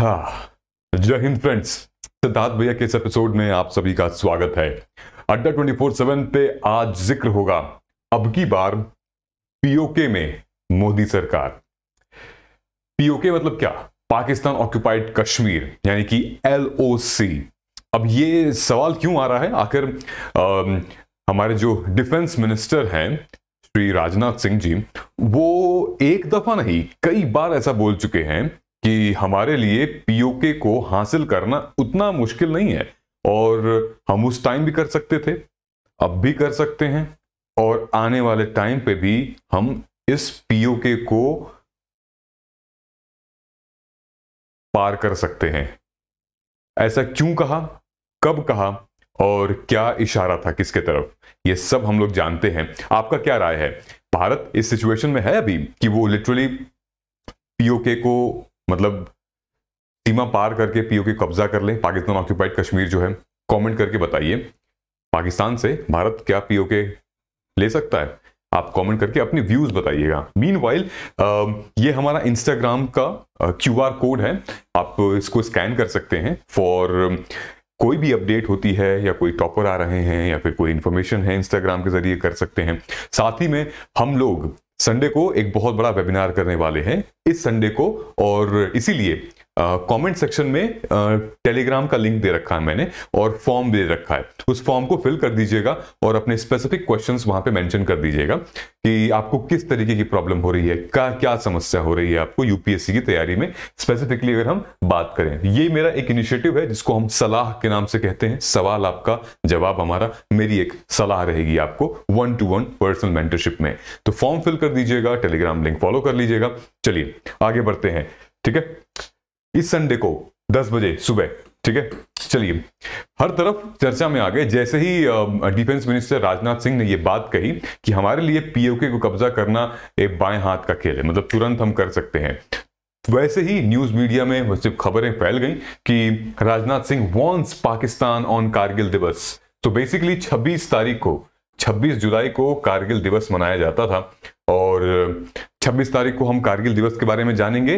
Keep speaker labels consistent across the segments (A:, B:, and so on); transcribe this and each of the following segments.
A: हाँ जय हिंद फ्रेंड्स सिद्धार्थ भैया के इस एपिसोड में आप सभी का स्वागत है अड्डा ट्वेंटी फोर सेवन पे आज जिक्र होगा अब की बार पीओके में मोदी सरकार पीओके मतलब क्या पाकिस्तान ऑक्यूपाइड कश्मीर यानी कि एलओसी अब ये सवाल क्यों आ रहा है आखिर हमारे जो डिफेंस मिनिस्टर हैं श्री राजनाथ सिंह जी वो एक दफा नहीं कई बार ऐसा बोल चुके हैं कि हमारे लिए पीओके को हासिल करना उतना मुश्किल नहीं है और हम उस टाइम भी कर सकते थे अब भी कर सकते हैं और आने वाले टाइम पे भी हम इस पीओके को पार कर सकते हैं ऐसा क्यों कहा कब कहा और क्या इशारा था किसके तरफ ये सब हम लोग जानते हैं आपका क्या राय है भारत इस सिचुएशन में है अभी कि वो लिटरली पीओके को मतलब सीमा पार करके पीओके कब्जा कर ले पाकिस्तान ऑक्यूपाइड कश्मीर जो है कमेंट करके बताइए पाकिस्तान से भारत क्या पीओके ले सकता है आप कमेंट करके अपने व्यूज बताइएगा मीन वाइल ये हमारा इंस्टाग्राम का क्यू आर कोड है आप इसको स्कैन कर सकते हैं फॉर कोई भी अपडेट होती है या कोई टॉपर आ रहे हैं या फिर कोई इन्फॉर्मेशन है इंस्टाग्राम के जरिए कर सकते हैं साथ ही में हम लोग संडे को एक बहुत बड़ा वेबिनार करने वाले हैं इस संडे को और इसीलिए कमेंट सेक्शन में टेलीग्राम का लिंक दे रखा है मैंने और फॉर्म दे रखा है उस फॉर्म को फिल कर दीजिएगा और अपने स्पेसिफिक क्वेश्चंस वहां पे मेंशन कर दीजिएगा कि आपको किस तरीके की प्रॉब्लम हो रही है क्या क्या समस्या हो रही है आपको यूपीएससी की तैयारी में स्पेसिफिकली अगर हम बात करें ये मेरा एक इनिशिएटिव है जिसको हम सलाह के नाम से कहते हैं सवाल आपका जवाब हमारा मेरी एक सलाह रहेगी आपको one to one personal mentorship में तो फॉर्म फिल कर दीजिएगा टेलीग्राम लिंक फॉलो कर लीजिएगा चलिए आगे बढ़ते हैं ठीक है इस संडे को दस बजे सुबह ठीक है चलिए हर तरफ चर्चा में आ गए जैसे ही डिफेंस मिनिस्टर राजनाथ सिंह ने यह बात कही कि हमारे लिए पीओके को कब्जा करना एक बाएं हाथ का खेल है मतलब तुरंत हम कर सकते हैं वैसे ही न्यूज मीडिया में सिर्फ खबरें फैल गई कि राजनाथ सिंह वॉन्स पाकिस्तान ऑन कारगिल दिवस तो बेसिकली 26 तारीख को 26 जुलाई को कारगिल दिवस मनाया जाता था और 26 तारीख को हम कारगिल दिवस के बारे में जानेंगे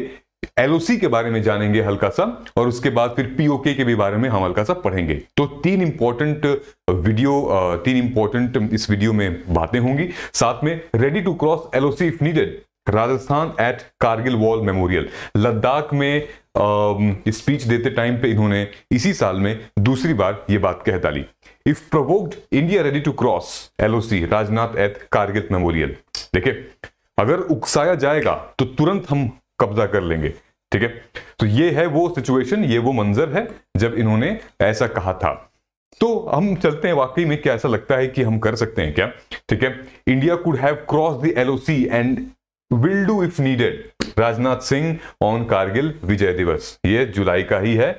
A: एलओसी के बारे में जानेंगे हल्का सा और उसके बाद फिर पीओके के भी बारे में हम हल्का सा पढ़ेंगे तो तीन इंपॉर्टेंट वीडियो uh, uh, तीन इंपॉर्टेंट इस वीडियो में बातें होंगी साथ में ready to cross LOC if needed Rajnath at Kargil war memorial Ladakh में स्पीच um, देते टाइम पे इन्होंने इसी साल में दूसरी बार ये बात कह डाली if provoked India ready to cross LOC Rajnath at Kargil memorial देखिये अगर उकसाया जाएगा तो तुरंत हम कब्जा कर लेंगे ठीक है तो ये है वो सिचुएशन ये वो मंजर है जब इन्होंने ऐसा कहा था तो हम चलते हैं वाकई में क्या ऐसा लगता है कि हम कर सकते हैं क्या ठीक है India could have cross the L and will do if needed Rajnath Singh on Kargil Vijay Diwas ये जुलाई का ही है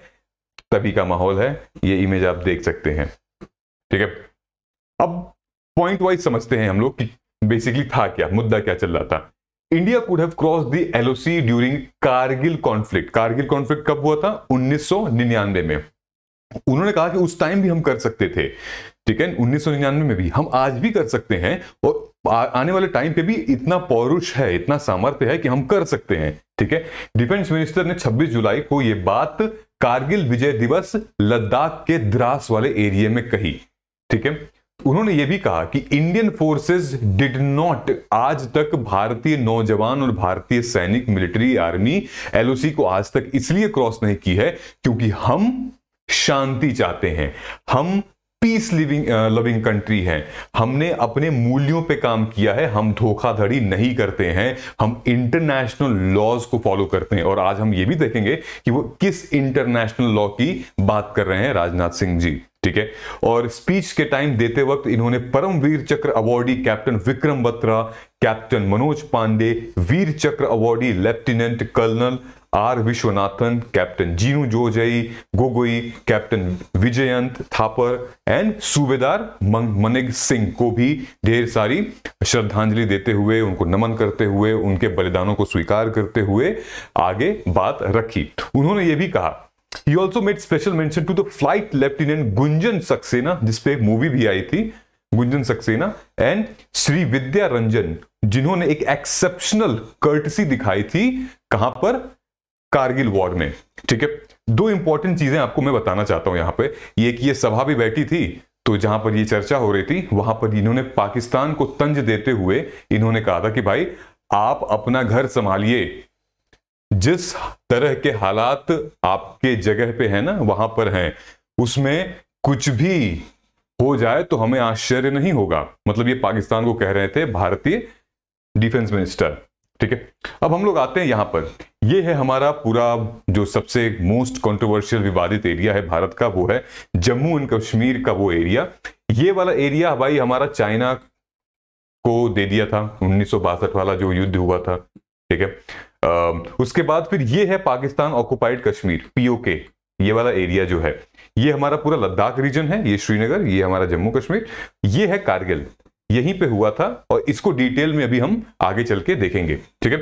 A: तभी का माहौल है ये इमेज आप देख सकते हैं ठीक है अब पॉइंट वाइज समझते हैं हम लोग कि बेसिकली था क्या मुद्दा क्या चल रहा था India could have crossed the LOC during Kargil conflict. Kargil conflict कब हुआ था 1999 में उन्होंने कहा कि उस टाइम भी हम कर सकते थे ठीक है 1999 में भी हम आज भी कर सकते हैं और आने वाले टाइम पे भी इतना पौरुष है इतना सामर्थ्य है कि हम कर सकते हैं ठीक है डिफेंस मिनिस्टर ने 26 जुलाई को यह बात कारगिल विजय दिवस लद्दाख के द्रास वाले एरिया में कही ठीक है उन्होंने यह भी कहा कि इंडियन फोर्सेस डिड नॉट आज तक भारतीय नौजवान और भारतीय सैनिक मिलिट्री आर्मी एलओसी को आज तक इसलिए क्रॉस नहीं की है क्योंकि हम शांति चाहते हैं हम पीस लिविंग लविंग कंट्री है हमने अपने मूल्यों पे काम किया है हम धोखाधड़ी नहीं करते हैं हम इंटरनेशनल लॉज को फॉलो करते हैं और आज हम ये भी देखेंगे कि वो किस इंटरनेशनल लॉ की बात कर रहे हैं राजनाथ सिंह जी ठीक है और स्पीच के टाइम देते वक्त इन्होंने Paramvir Chakra awardee captain Vikram Batra captain Manoj Pandey Vir Chakra awardee lieutenant colonel R Vishwanathan captain Jintu जोजई गोगोई कैप्टन विजयंत थापर एंड सूबेदार मनिग सिंह को भी ढेर सारी श्रद्धांजलि देते हुए उनको नमन करते हुए उनके बलिदानों को स्वीकार करते हुए आगे बात रखी उन्होंने ये भी कहा he also made special mention to the flight lieutenant Gunjan Saxena जिसपे एक मूवी भी आई थी गुंजन सक्सेना एंड श्री विद्या रंजन जिन्होंने एक एक्सेप्शनल कर्टसी दिखाई थी कहां पर कारगिल वॉर में ठीक है दो इंपॉर्टेंट चीजें आपको मैं बताना चाहता हूं यहां पे ये कि ये सभा भी बैठी थी तो जहां पर ये चर्चा हो रही थी वहां पर इन्होंने पाकिस्तान को तंज देते हुए इन्होंने कहा था कि भाई आप अपना घर संभालिए जिस तरह के हालात आपके जगह पे है ना वहां पर हैं उसमें कुछ भी हो जाए तो हमें आश्चर्य नहीं होगा मतलब ये पाकिस्तान को कह रहे थे भारतीय डिफेंस मिनिस्टर ठीक है अब हम लोग आते हैं यहां पर ये है हमारा पूरा जो सबसे मोस्ट कंट्रोवर्शियल विवादित एरिया है भारत का वो है जम्मू एंड कश्मीर का वो एरिया ये वाला एरिया भाई हमारा चाइना को दे दिया था उन्नीस वाला जो युद्ध हुआ था ठीक है उसके बाद फिर ये है पाकिस्तान ऑक्युपाइड कश्मीर पीओके ये वाला एरिया जो है ये हमारा पूरा लद्दाख रीजन है ये श्रीनगर ये हमारा जम्मू कश्मीर ये है कारगिल यहीं पे हुआ था और इसको डिटेल में अभी हम आगे चल के देखेंगे ठीक है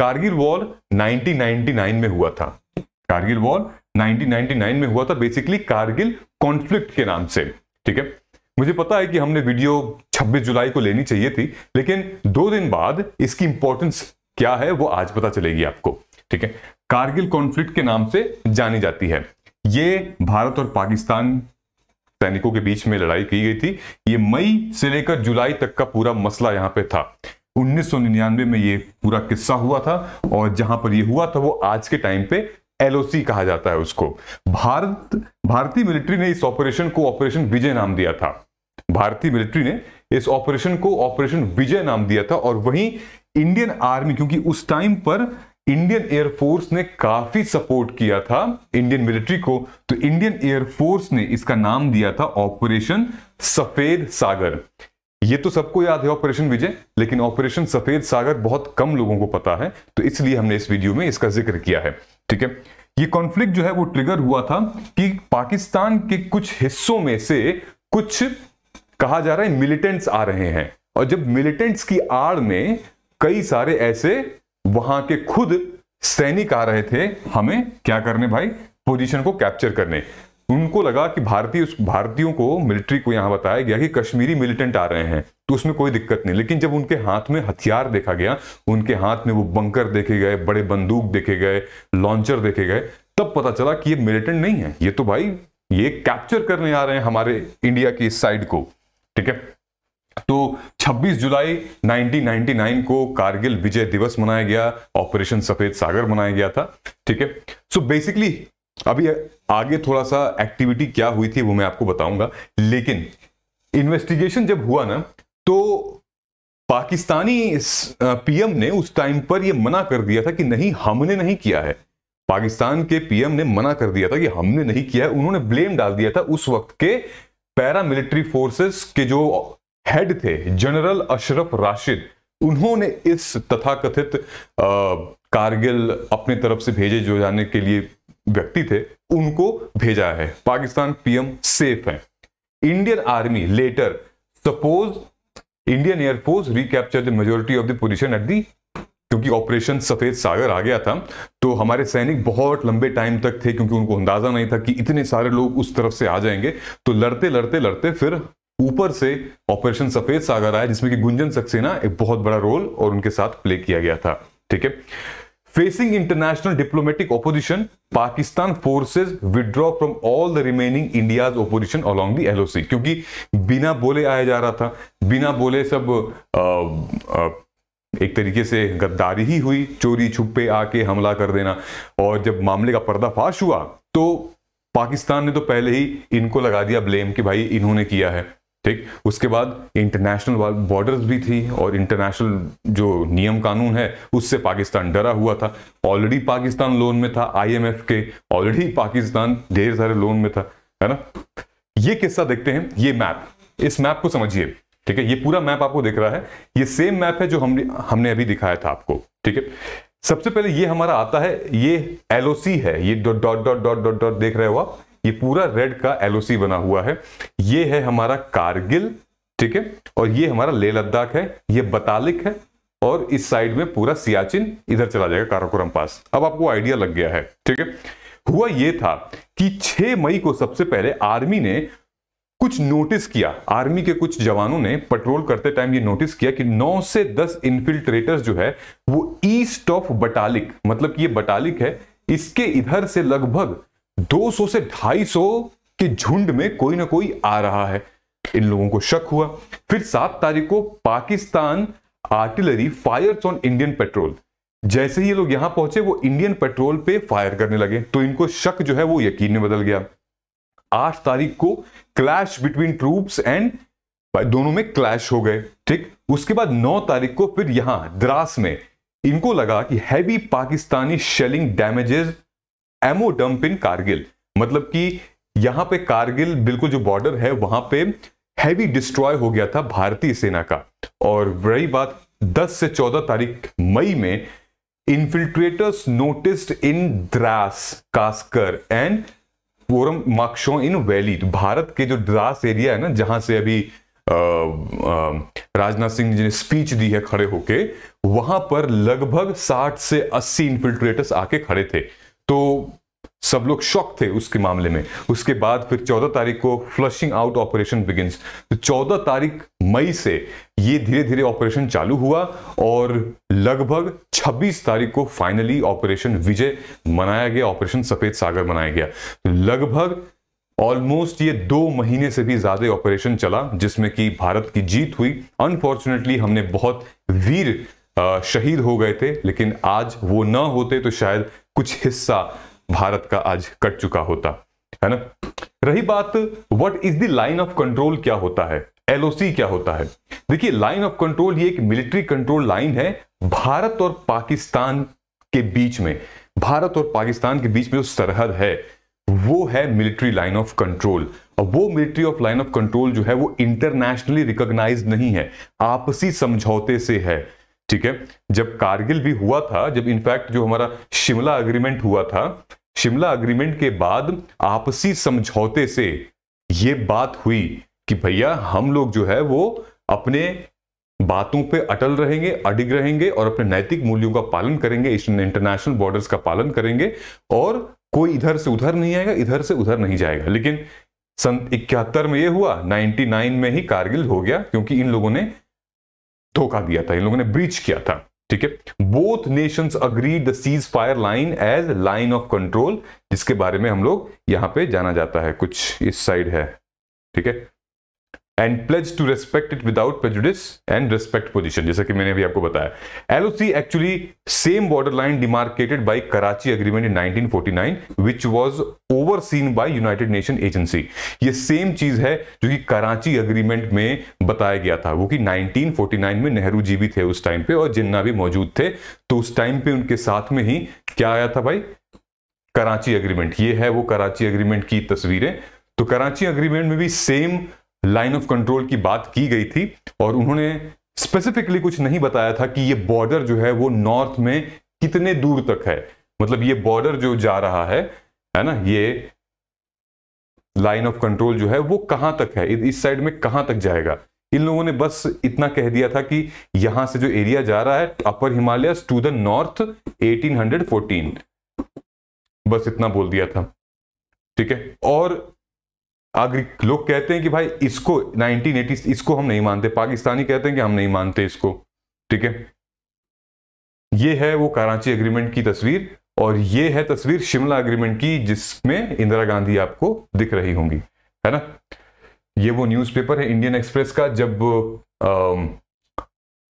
A: कारगिल वॉर 1999 में हुआ था कारगिल वॉर 1999 में हुआ था बेसिकली कारगिल कॉन्फ्लिक्ट के नाम से ठीक है मुझे पता है कि हमने वीडियो 26 जुलाई को लेनी चाहिए थी लेकिन दो दिन बाद इसकी इंपॉर्टेंस क्या है वो आज पता चलेगी आपको ठीक है कारगिल कॉन्फ्लिक्ट के नाम से जानी जाती है ये भारत और पाकिस्तान सैनिकों के बीच में लड़ाई की गई थी ये मई से लेकर जुलाई तक का पूरा मसला यहां पे था 1999 में ये पूरा किस्सा हुआ था और जहां पर ये हुआ था वो आज के टाइम पे एलओसी कहा जाता है उसको भारत भारतीय मिलिट्री ने इस ऑपरेशन को ऑपरेशन विजय नाम दिया था भारतीय मिलिट्री ने इस ऑपरेशन को ऑपरेशन विजय नाम दिया था और वहीं इंडियन आर्मी क्योंकि उस टाइम पर इंडियन एयरफोर्स ने काफी सपोर्ट किया था इंडियन मिलिट्री को तो इंडियन एयरफोर्स ने इसका नाम दिया था ऑपरेशन सफेद सागर ये तो सबको याद है ऑपरेशन विजय लेकिन ऑपरेशन सफेद सागर बहुत कम लोगों को पता है तो इसलिए हमने इस वीडियो में इसका जिक्र किया है ठीक है ये कॉन्फ्लिक्ट जो है वो ट्रिगर हुआ था कि पाकिस्तान के कुछ हिस्सों में से कुछ कहा जा रहा है मिलिटेंट्स आ रहे हैं और जब मिलिटेंट्स की आड़ में कई सारे ऐसे वहां के खुद सैनिक आ रहे थे हमें क्या करने भाई पोजीशन को कैप्चर करने उनको लगा कि भारतीय उस भारतीयों को मिलिट्री को यहां बताया गया कि कश्मीरी मिलिटेंट आ रहे हैं तो उसमें कोई दिक्कत नहीं लेकिन जब उनके हाथ में हथियार देखा गया उनके हाथ में वो बंकर देखे गए बड़े बंदूक देखे गए लॉन्चर देखे गए तब पता चला कि ये मिलिटेंट नहीं है ये तो भाई ये कैप्चर करने आ रहे हैं हमारे इंडिया की इस साइड को ठीक है तो 26 जुलाई 1999 को कारगिल विजय दिवस मनाया गया ऑपरेशन सफेद सागर मनाया गया था ठीक है सो बेसिकली अभी आगे थोड़ा सा एक्टिविटी क्या हुई थी वो मैं आपको बताऊंगा लेकिन इन्वेस्टिगेशन जब हुआ ना तो पाकिस्तानी पीएम ने उस टाइम पर यह मना कर दिया था कि नहीं हमने नहीं किया है पाकिस्तान के पीएम ने मना कर दिया था कि हमने नहीं किया है उन्होंने ब्लेम डाल दिया था उस वक्त के पैरामिलिट्री फोर्सेस के जो हेड थे जनरल अशरफ राशिद उन्होंने इस तथाकथित कारगिल अपने तरफ से भेजे जो जाने के लिए व्यक्ति थे उनको भेजा है पाकिस्तान पीएम सेफ है Indian army later suppose Indian air force recapture the majority of the position at the क्योंकि ऑपरेशन सफेद सागर आ गया था तो हमारे सैनिक बहुत लंबे टाइम तक थे क्योंकि उनको अंदाजा नहीं था कि इतने सारे लोग उस तरफ से आ जाएंगे तो लड़ते लड़ते लड़ते फिर ऊपर से ऑपरेशन सफेद सागर आया जिसमें कि गुंजन सक्सेना एक बहुत बड़ा रोल और उनके साथ प्ले किया गया था ठीक है facing international diplomatic opposition Pakistan forces withdraw from all the remaining India opposition along the LOC क्योंकि बिना बोले आया जा रहा था बिना बोले सब आ, आ, एक तरीके से गद्दारी ही हुई चोरी छुपे आके हमला कर देना और जब मामले का पर्दाफाश हुआ तो पाकिस्तान ने तो पहले ही इनको लगा दिया ब्लेम कि भाई इन्होंने किया है ठीक उसके बाद इंटरनेशनल बॉर्डर्स भी थी और इंटरनेशनल जो नियम कानून है उससे पाकिस्तान डरा हुआ था ऑलरेडी पाकिस्तान लोन में था आईएमएफ के ऑलरेडी पाकिस्तान ढेर सारे लोन में था है ना ये किस्सा देखते हैं ये मैप इस मैप को समझिए ठीक है ये पूरा मैप आपको दिख रहा है ये सेम मैप है जो हमने हमने अभी दिखाया था आपको ठीक है सबसे पहले ये हमारा आता है ये एलओसी है ये dot dot dot dot dot dot देख रहे हो आप ये पूरा रेड का एलओसी बना हुआ है ये है हमारा कारगिल ठीक है और ये हमारा लेह लद्दाख है ये बतालिक है और इस साइड में पूरा सियाचिन इधर चला जाएगा काराकोरम पास अब आपको आइडिया लग गया है ठीक है हुआ ये था कि 6 मई को सबसे पहले आर्मी ने कुछ नोटिस किया आर्मी के कुछ जवानों ने पेट्रोल करते टाइम ये नोटिस किया कि 9 से 10 इन्फिल्ट्रेटर्स जो है वो ईस्ट ऑफ बटालिक मतलब कि ये बटालिक है इसके इधर से लगभग 200 से 250 के झुंड में कोई ना कोई आ रहा है इन लोगों को शक हुआ फिर सात तारीख को Pakistan artillery fires on Indian patrol जैसे ही ये लोग यहां पहुंचे वो इंडियन पेट्रोल पे फायर करने लगे तो इनको शक जो है वो यकीन में बदल गया आठ तारीख को क्लैश बिटवीन ट्रूप्स एंड दोनों में क्लैश हो गए ठीक उसके बाद नौ तारीख को फिर यहां द्रास में इनको लगा कि heavy Pakistani shelling damages ammo dump in Kargil मतलब कि यहां पे कारगिल बिल्कुल जो बॉर्डर है वहां पे हैवी डिस्ट्रॉय हो गया था भारतीय सेना का और रही बात 10 से 14 तारीख मई में infiltrators noticed in Dras Kaksar and पोरम माक्शो इन वैली भारत के जो द्रास एरिया है ना जहां से अभी राजनाथ सिंह जी ने स्पीच दी है खड़े होके वहां पर लगभग 60 से 80 इन्फिल्ट्रेटर्स आके खड़े थे तो सब लोग शॉक थे उसके मामले में उसके बाद फिर 14 तारीख को फ्लशिंग आउट ऑपरेशन बिगिंस तो 14 तारीख मई से ये धीरे धीरे ऑपरेशन चालू हुआ और लगभग 26 तारीख को फाइनली ऑपरेशन विजय मनाया गया ऑपरेशन सफेद सागर मनाया गया तो लगभग ऑलमोस्ट ये दो महीने से भी ज्यादा ऑपरेशन चला जिसमें कि भारत की जीत हुई अनफॉर्चुनेटली हमने बहुत वीर शहीद हो गए थे लेकिन आज वो ना होते तो शायद कुछ हिस्सा भारत का आज कट चुका होता है ना रही बात what is the line of control क्या होता है एलओसी क्या होता है देखिए लाइन ऑफ कंट्रोल ये एक मिलिट्री कंट्रोल लाइन है भारत और पाकिस्तान के बीच में भारत और पाकिस्तान के बीच में जो सरहद है वो है मिलिट्री लाइन ऑफ कंट्रोल और वो military of line of control जो है वो इंटरनेशनली रिकॉग्नाइज नहीं है आपसी समझौते से है ठीक है जब कारगिल भी हुआ था जब इनफैक्ट जो हमारा शिमला अग्रीमेंट हुआ था शिमला अग्रीमेंट के बाद आपसी समझौते से ये बात हुई कि भैया हम लोग जो है वो अपने बातों पे अटल रहेंगे अडिग रहेंगे और अपने नैतिक मूल्यों का पालन करेंगे इंटरनेशनल बॉर्डर्स का पालन करेंगे और कोई इधर से उधर नहीं आएगा इधर से उधर नहीं जाएगा लेकिन सन इकहत्तर में ये हुआ 99 में ही कारगिल हो गया क्योंकि इन लोगों ने धोखा दिया था इन लोगों ने ब्रीच किया था ठीक है both nation agree the cease fire line as line of control जिसके बारे में हम लोग यहां पे जाना जाता है कुछ इस साइड है ठीक है and pledge to respect it without prejudice and respect position जैसा कि मैंने अभी आपको बताया LOC actually same border line demarcated by Karachi agreement in nineteen forty nine which was overseen by United Nation agency ये सेम चीज है जो कि कराची अग्रीमेंट में बताया गया था वो कि नाइनटीन फोर्टी नाइन में नेहरू जी भी थे उस टाइम पे और जिन्ना भी मौजूद थे तो उस टाइम पे उनके साथ में ही क्या आया था भाई कराची अग्रीमेंट ये है वो कराची अग्रीमेंट की तस्वीरें तो कराची अग्रीमेंट में भी सेम लाइन ऑफ कंट्रोल की बात की गई थी और उन्होंने स्पेसिफिकली कुछ नहीं बताया था कि ये बॉर्डर जो है वो नॉर्थ में कितने दूर तक है मतलब ये बॉर्डर जो जा रहा है है ना ये लाइन ऑफ कंट्रोल जो है वो कहां तक है इस साइड में कहां तक जाएगा इन लोगों ने बस इतना कह दिया था कि यहां से जो एरिया जा रहा है upper Himalaya to the north 1814 बस इतना बोल दिया था ठीक है और आग्री लोग कहते हैं कि भाई इसको 1980 इसको हम नहीं मानते पाकिस्तानी कहते हैं कि हम नहीं मानते इसको ठीक है ये है वो कराची एग्रीमेंट की तस्वीर और ये है तस्वीर शिमला एग्रीमेंट की जिसमें इंदिरा गांधी आपको दिख रही होंगी है ना ये वो न्यूज़पेपर है इंडियन एक्सप्रेस का जब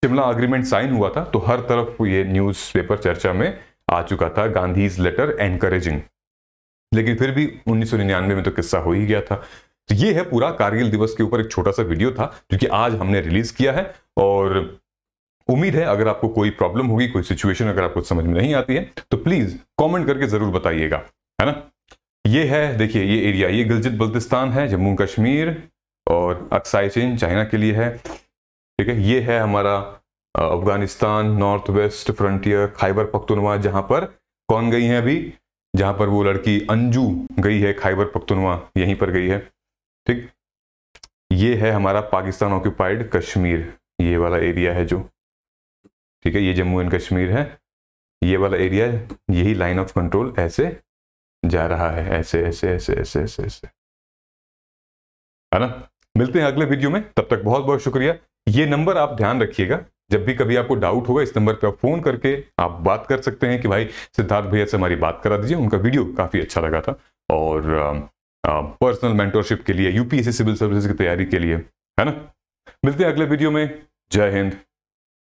A: शिमला एग्रीमेंट साइन हुआ था तो हर तरफ ये न्यूज़पेपर चर्चा में आ चुका था गांधीज लेटर एनकरेजिंग लेकिन फिर भी उन्नीस में तो किस्सा हो ही गया था तो ये है पूरा कारगिल दिवस के ऊपर एक छोटा सा वीडियो था जो कि आज हमने रिलीज किया है और उम्मीद है अगर आपको कोई प्रॉब्लम होगी कोई सिचुएशन अगर आपको समझ में नहीं आती है तो प्लीज कमेंट करके जरूर बताइएगा है ना ये है देखिए ये एरिया ये गिलजित बल्तिस्तान है जम्मू कश्मीर और अक्साई चीन चाइना के लिए है ठीक है ये है हमारा Afghanistan north west frontier Khyber Pakhtunkhwa जहां पर कौन गई है अभी जहाँ पर वो लड़की अंजू गई है खाइबर पख्तनवा यहीं पर गई है ठीक ये है हमारा पाकिस्तान ऑक्यूपाइड कश्मीर ये वाला एरिया है जो ठीक है ये जम्मू एंड कश्मीर है ये वाला एरिया यही लाइन ऑफ कंट्रोल ऐसे जा रहा है ऐसे ऐसे ऐसे ऐसे ऐसे ऐसे है ना मिलते हैं अगले वीडियो में तब तक बहुत बहुत शुक्रिया ये नंबर आप ध्यान रखिएगा जब भी कभी आपको डाउट होगा इस नंबर पे आप फोन करके आप बात कर सकते हैं कि भाई सिद्धार्थ भैया से हमारी बात करा दीजिए उनका वीडियो काफ़ी अच्छा लगा था और पर्सनल मेंटोरशिप के लिए यूपीएससी सिविल सर्विसेज की तैयारी के लिए है ना मिलते हैं अगले वीडियो में जय हिंद